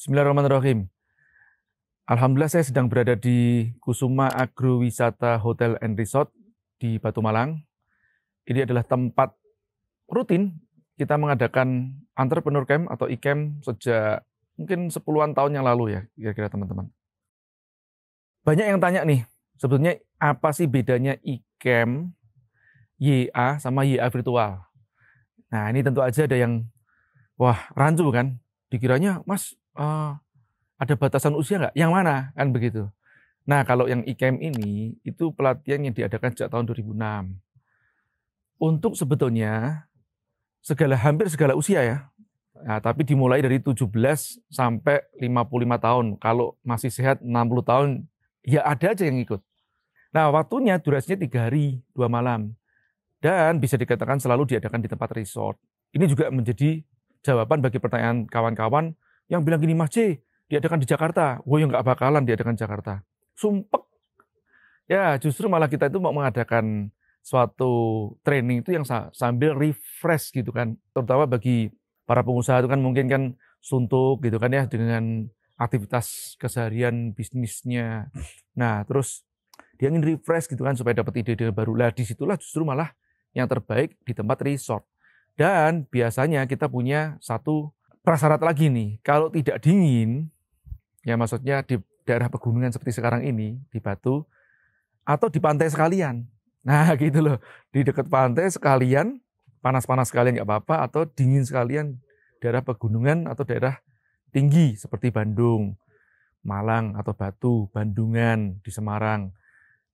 Bismillahirrahmanirrahim. Alhamdulillah saya sedang berada di Kusuma Agrowisata Hotel and Resort di Batu Malang. Ini adalah tempat rutin kita mengadakan entrepreneur camp atau e-camp sejak mungkin sepuluhan tahun yang lalu ya, kira-kira teman-teman. Banyak yang tanya nih, sebetulnya apa sih bedanya e-camp YA sama YA virtual? Nah ini tentu aja ada yang, wah rancu kan, dikiranya mas uh, ada batasan usia nggak? Yang mana? Kan begitu. Nah kalau yang IKM ini, itu pelatihan yang diadakan sejak tahun 2006. Untuk sebetulnya, segala hampir segala usia ya. Nah, tapi dimulai dari 17 sampai 55 tahun. Kalau masih sehat 60 tahun, ya ada aja yang ikut. Nah, waktunya durasinya tiga hari, dua malam. Dan bisa dikatakan selalu diadakan di tempat resort. Ini juga menjadi jawaban bagi pertanyaan kawan-kawan, yang bilang gini, Mas C, diadakan di Jakarta. Wah, oh, ya nggak bakalan diadakan di Jakarta. Sumpek. Ya, justru malah kita itu mau mengadakan suatu training itu yang sambil refresh gitu kan. Terutama bagi para pengusaha itu kan mungkin kan suntuk gitu kan ya dengan aktivitas keseharian bisnisnya. Nah, terus dia ingin refresh gitu kan supaya dapat ide-ide baru. Lah, disitulah justru malah yang terbaik di tempat resort. Dan biasanya kita punya satu prasyarat lagi nih, kalau tidak dingin, ya maksudnya di daerah pegunungan seperti sekarang ini, di Batu, atau di pantai sekalian. Nah gitu loh, di dekat pantai sekalian, panas-panas sekalian nggak apa-apa, atau dingin sekalian daerah pegunungan atau daerah tinggi seperti Bandung, Malang atau Batu, Bandungan di Semarang.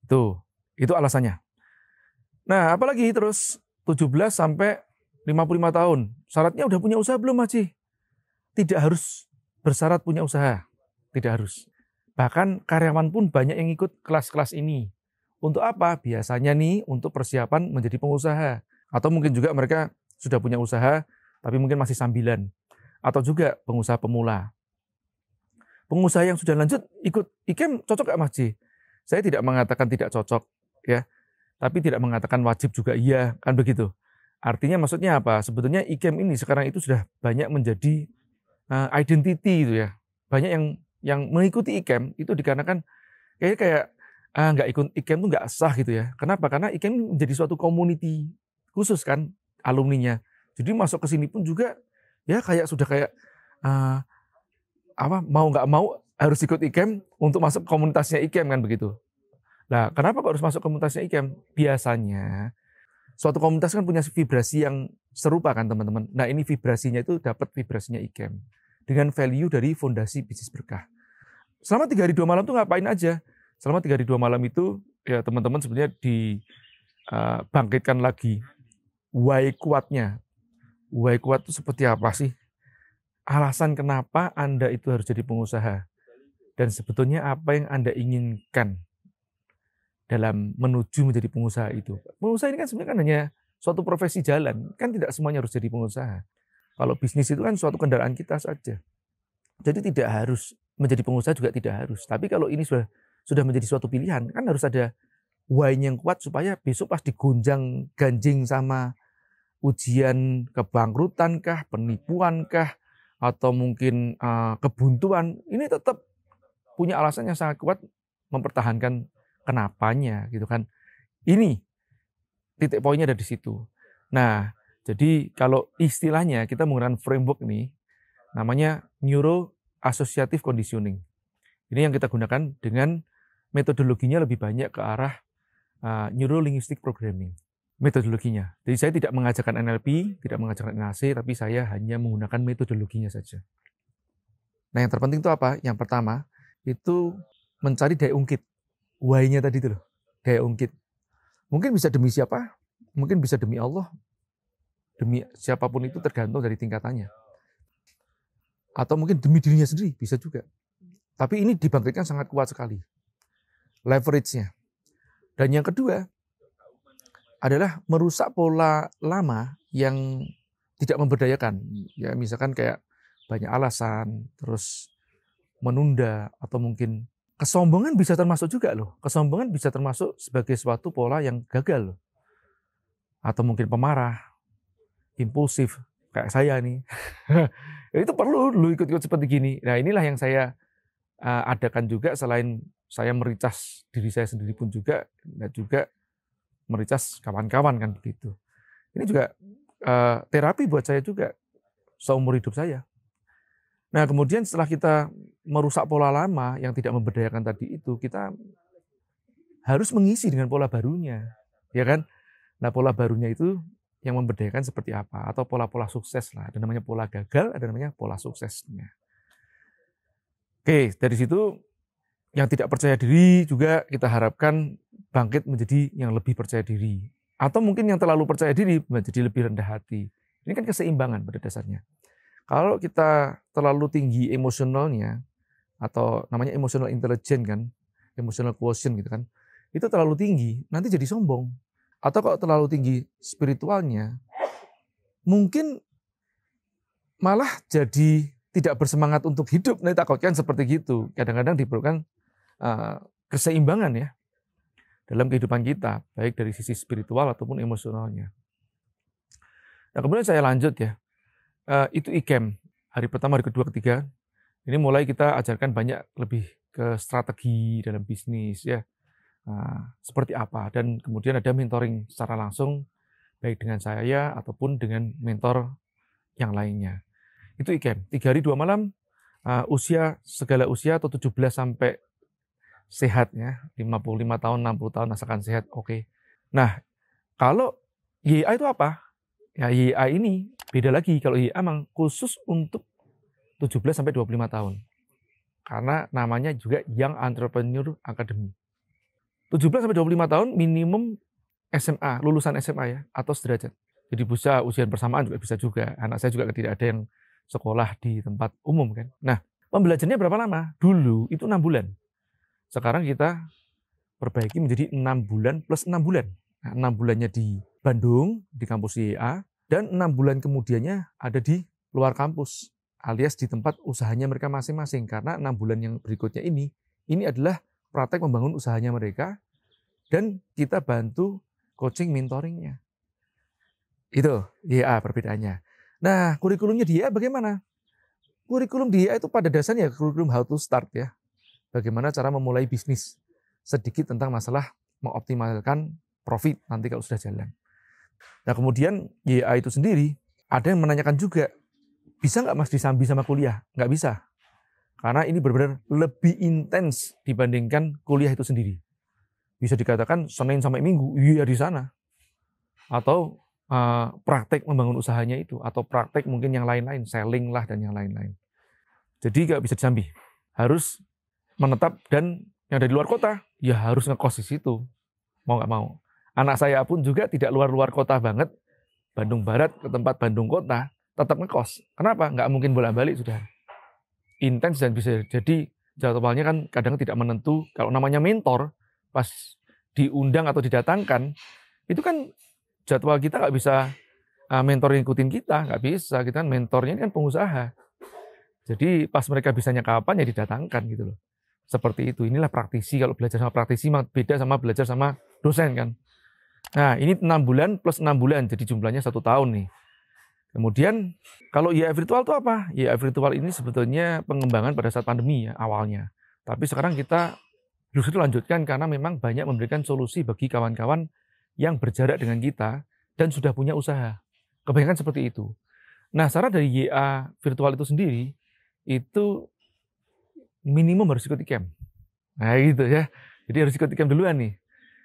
Itu, itu alasannya. Nah apalagi terus 17 sampai 55 tahun. Syaratnya udah punya usaha belum masih? tidak harus bersyarat punya usaha, tidak harus. Bahkan karyawan pun banyak yang ikut kelas-kelas ini. Untuk apa? Biasanya nih untuk persiapan menjadi pengusaha. Atau mungkin juga mereka sudah punya usaha, tapi mungkin masih sambilan. Atau juga pengusaha pemula. Pengusaha yang sudah lanjut ikut IKEM cocok gak Mas Saya tidak mengatakan tidak cocok, ya. Tapi tidak mengatakan wajib juga iya, kan begitu. Artinya maksudnya apa? Sebetulnya IKEM ini sekarang itu sudah banyak menjadi uh, identity itu ya. Banyak yang yang mengikuti IKEM itu dikarenakan kayak kayak uh, nggak ikut IKEM tuh nggak sah gitu ya. Kenapa? Karena IKEM menjadi suatu community khusus kan alumni nya Jadi masuk ke sini pun juga ya kayak sudah kayak uh, apa mau nggak mau harus ikut IKEM untuk masuk komunitasnya IKEM kan begitu. Nah, kenapa kok harus masuk komunitasnya IKEM? Biasanya suatu komunitas kan punya vibrasi yang serupa kan teman-teman. Nah, ini vibrasinya itu dapat vibrasinya IKEM dengan value dari fondasi bisnis berkah. Selama tiga hari dua malam tuh ngapain aja? Selama tiga hari dua malam itu ya teman-teman sebenarnya dibangkitkan eh, lagi why kuatnya. Why kuat itu seperti apa sih? Alasan kenapa Anda itu harus jadi pengusaha. Dan sebetulnya apa yang Anda inginkan dalam menuju menjadi pengusaha itu. Pengusaha ini kan sebenarnya kan hanya suatu profesi jalan, kan tidak semuanya harus jadi pengusaha. Kalau bisnis itu kan suatu kendaraan kita saja. Jadi tidak harus menjadi pengusaha juga tidak harus. Tapi kalau ini sudah sudah menjadi suatu pilihan, kan harus ada wine yang kuat supaya besok pas digonjang ganjing sama ujian kebangkrutan kah, penipuan kah, atau mungkin uh, kebuntuan, ini tetap punya alasan yang sangat kuat mempertahankan kenapanya gitu kan. Ini titik poinnya ada di situ. Nah, jadi kalau istilahnya kita menggunakan framework ini, namanya neuro associative conditioning. Ini yang kita gunakan dengan metodologinya lebih banyak ke arah uh, eh, neuro linguistic programming metodologinya. Jadi saya tidak mengajarkan NLP, tidak mengajarkan NAC, tapi saya hanya menggunakan metodologinya saja. Nah yang terpenting itu apa? Yang pertama itu mencari daya ungkit. Why-nya tadi itu loh, daya ungkit. Mungkin bisa demi siapa, mungkin bisa demi Allah, demi siapapun itu tergantung dari tingkatannya. Atau mungkin demi dirinya sendiri bisa juga. Tapi ini dibangkitkan sangat kuat sekali. Leverage-nya. Dan yang kedua adalah merusak pola lama yang tidak memberdayakan. Ya misalkan kayak banyak alasan, terus menunda atau mungkin kesombongan bisa termasuk juga loh. Kesombongan bisa termasuk sebagai suatu pola yang gagal loh. Atau mungkin pemarah, impulsif kayak saya nih. itu perlu lu ikut-ikut seperti gini. Nah inilah yang saya uh, adakan juga selain saya mericas diri saya sendiri pun juga, dan juga mericas kawan-kawan kan begitu. Ini juga uh, terapi buat saya juga seumur hidup saya. Nah kemudian setelah kita merusak pola lama yang tidak memberdayakan tadi itu, kita harus mengisi dengan pola barunya, ya kan? Nah pola barunya itu yang memberdayakan seperti apa atau pola-pola sukses lah. Ada namanya pola gagal, ada namanya pola suksesnya. Oke, dari situ yang tidak percaya diri juga kita harapkan bangkit menjadi yang lebih percaya diri. Atau mungkin yang terlalu percaya diri menjadi lebih rendah hati. Ini kan keseimbangan pada dasarnya. Kalau kita terlalu tinggi emosionalnya, atau namanya emotional intelligence kan, emotional quotient gitu kan, itu terlalu tinggi, nanti jadi sombong. Atau kalau terlalu tinggi spiritualnya, mungkin malah jadi tidak bersemangat untuk hidup. Nah, takutkan seperti gitu. Kadang-kadang diperlukan uh, keseimbangan ya dalam kehidupan kita, baik dari sisi spiritual ataupun emosionalnya. Nah, kemudian saya lanjut ya. Uh, itu ikem hari pertama, hari kedua, ketiga. Ini mulai kita ajarkan banyak lebih ke strategi dalam bisnis ya. Nah, seperti apa dan kemudian ada mentoring secara langsung baik dengan saya ataupun dengan mentor yang lainnya. Itu IKEM, tiga hari dua malam, uh, usia segala usia atau 17 sampai sehat ya, 55 tahun, 60 tahun asalkan sehat, oke. Okay. Nah, kalau YA itu apa? Ya YA ini beda lagi kalau YA memang khusus untuk 17 sampai 25 tahun. Karena namanya juga Young Entrepreneur Academy. 17 sampai 25 tahun minimum SMA, lulusan SMA ya, atau sederajat. Jadi bisa ujian bersamaan juga bisa juga. Anak saya juga tidak ada yang sekolah di tempat umum kan. Nah, pembelajarannya berapa lama? Dulu itu enam bulan. Sekarang kita perbaiki menjadi enam bulan plus enam bulan. Nah, enam bulannya di Bandung, di kampus IEA, dan enam bulan kemudiannya ada di luar kampus, alias di tempat usahanya mereka masing-masing. Karena enam bulan yang berikutnya ini, ini adalah praktek membangun usahanya mereka dan kita bantu coaching mentoringnya. Itu YA perbedaannya. Nah, kurikulumnya dia bagaimana? Kurikulum dia itu pada dasarnya ya kurikulum how to start ya. Bagaimana cara memulai bisnis. Sedikit tentang masalah mengoptimalkan profit nanti kalau sudah jalan. Nah kemudian YA itu sendiri, ada yang menanyakan juga, bisa nggak mas disambi sama kuliah? Nggak bisa. Karena ini benar-benar lebih intens dibandingkan kuliah itu sendiri. Bisa dikatakan Senin sampai Minggu, iya di sana. Atau uh, praktek membangun usahanya itu, atau praktek mungkin yang lain-lain, selling lah dan yang lain-lain. Jadi nggak bisa disambi. Harus menetap dan yang dari luar kota, ya harus ngekos di situ. Mau nggak mau. Anak saya pun juga tidak luar-luar kota banget. Bandung Barat ke tempat Bandung Kota, tetap ngekos. Kenapa? Nggak mungkin bolak-balik sudah intens dan bisa jadi jadwalnya kan kadang tidak menentu. Kalau namanya mentor, pas diundang atau didatangkan, itu kan jadwal kita nggak bisa ah, mentor yang ngikutin kita, nggak bisa. Kita gitu kan mentornya ini kan pengusaha. Jadi pas mereka bisanya kapan ya didatangkan gitu loh. Seperti itu. Inilah praktisi. Kalau belajar sama praktisi beda sama belajar sama dosen kan. Nah ini 6 bulan plus 6 bulan. Jadi jumlahnya satu tahun nih. Kemudian kalau IA virtual itu apa? IA virtual ini sebetulnya pengembangan pada saat pandemi ya awalnya. Tapi sekarang kita justru lanjutkan karena memang banyak memberikan solusi bagi kawan-kawan yang berjarak dengan kita dan sudah punya usaha. Kebanyakan seperti itu. Nah, syarat dari YA virtual itu sendiri itu minimum harus ikut IKEM. Nah, gitu ya. Jadi harus ikut IKEM duluan nih.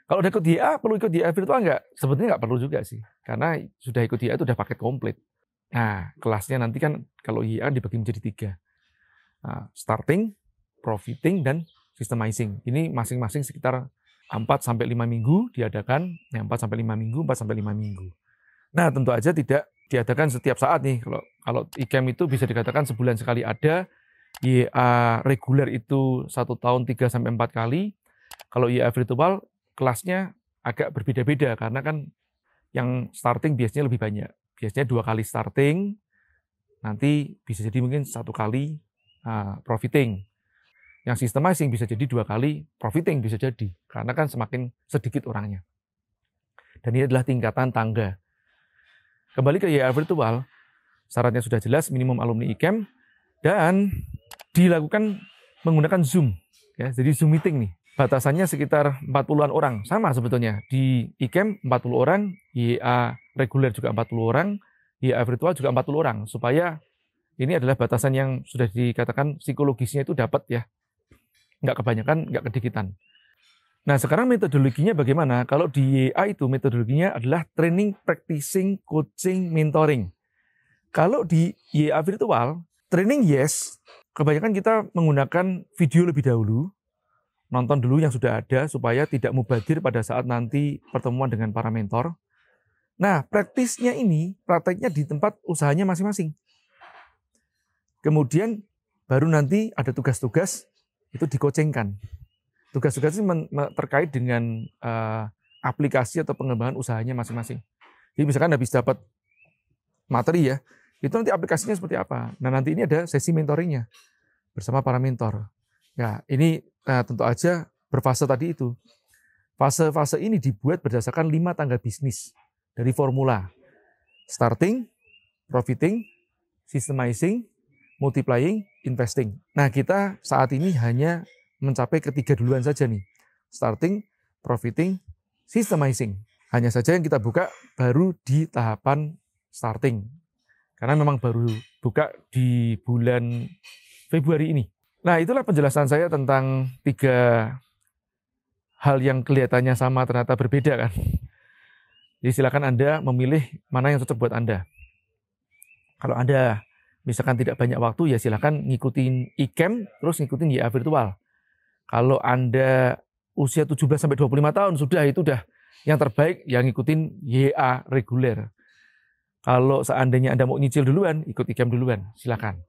Kalau udah ikut YA, perlu ikut YA virtual nggak? Sebetulnya nggak perlu juga sih. Karena sudah ikut YA itu udah paket komplit. Nah, kelasnya nanti kan kalau IA dibagi menjadi tiga. Nah, starting, profiting, dan systemizing. Ini masing-masing sekitar 4 sampai 5 minggu diadakan, ya nah, 4 sampai 5 minggu, 4 sampai 5 minggu. Nah, tentu aja tidak diadakan setiap saat nih. Kalau kalau IKEM itu bisa dikatakan sebulan sekali ada, IA reguler itu satu tahun 3 sampai 4 kali. Kalau IA virtual kelasnya agak berbeda-beda karena kan yang starting biasanya lebih banyak biasanya dua kali starting, nanti bisa jadi mungkin satu kali uh, profiting. Yang systemizing bisa jadi dua kali, profiting bisa jadi, karena kan semakin sedikit orangnya. Dan ini adalah tingkatan tangga. Kembali ke YR virtual, syaratnya sudah jelas, minimum alumni IKEM, dan dilakukan menggunakan Zoom. Ya, jadi Zoom meeting nih, batasannya sekitar 40-an orang. Sama sebetulnya, di IKEM 40 orang, YA reguler juga 40 orang, ya virtual juga 40 orang supaya ini adalah batasan yang sudah dikatakan psikologisnya itu dapat ya. Nggak kebanyakan, nggak kedikitan. Nah, sekarang metodologinya bagaimana? Kalau di YA itu metodologinya adalah training, practicing, coaching, mentoring. Kalau di YA virtual, training yes, kebanyakan kita menggunakan video lebih dahulu, nonton dulu yang sudah ada supaya tidak mubadir pada saat nanti pertemuan dengan para mentor. Nah, praktisnya ini, prakteknya di tempat usahanya masing-masing. Kemudian baru nanti ada tugas-tugas itu dikocengkan. Tugas-tugas ini terkait dengan uh, aplikasi atau pengembangan usahanya masing-masing. Jadi misalkan habis dapat materi ya, itu nanti aplikasinya seperti apa. Nah nanti ini ada sesi mentoringnya bersama para mentor. Ya ini uh, tentu aja berfase tadi itu. Fase-fase ini dibuat berdasarkan lima tangga bisnis dari formula starting, profiting, systemizing, multiplying, investing. Nah, kita saat ini hanya mencapai ketiga duluan saja nih. Starting, profiting, systemizing. Hanya saja yang kita buka baru di tahapan starting. Karena memang baru buka di bulan Februari ini. Nah, itulah penjelasan saya tentang tiga hal yang kelihatannya sama ternyata berbeda kan. Jadi silakan Anda memilih mana yang cocok buat Anda. Kalau Anda misalkan tidak banyak waktu ya silakan ngikutin ikem terus ngikutin YA virtual. Kalau Anda usia 17 sampai 25 tahun sudah itu udah yang terbaik yang ngikutin YA reguler. Kalau seandainya Anda mau nyicil duluan, ikut ikem duluan, silakan.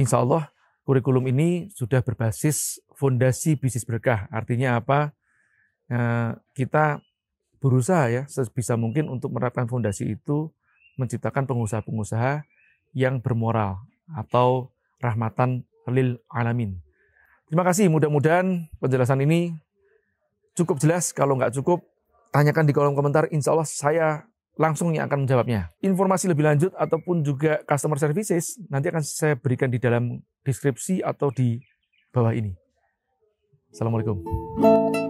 Insya Allah kurikulum ini sudah berbasis fondasi bisnis berkah. Artinya apa? Eh, kita berusaha ya sebisa mungkin untuk menerapkan fondasi itu menciptakan pengusaha-pengusaha yang bermoral atau rahmatan lil alamin. Terima kasih, mudah-mudahan penjelasan ini cukup jelas. Kalau nggak cukup, tanyakan di kolom komentar. Insya Allah saya langsung yang akan menjawabnya. Informasi lebih lanjut ataupun juga customer services nanti akan saya berikan di dalam deskripsi atau di bawah ini. Assalamualaikum.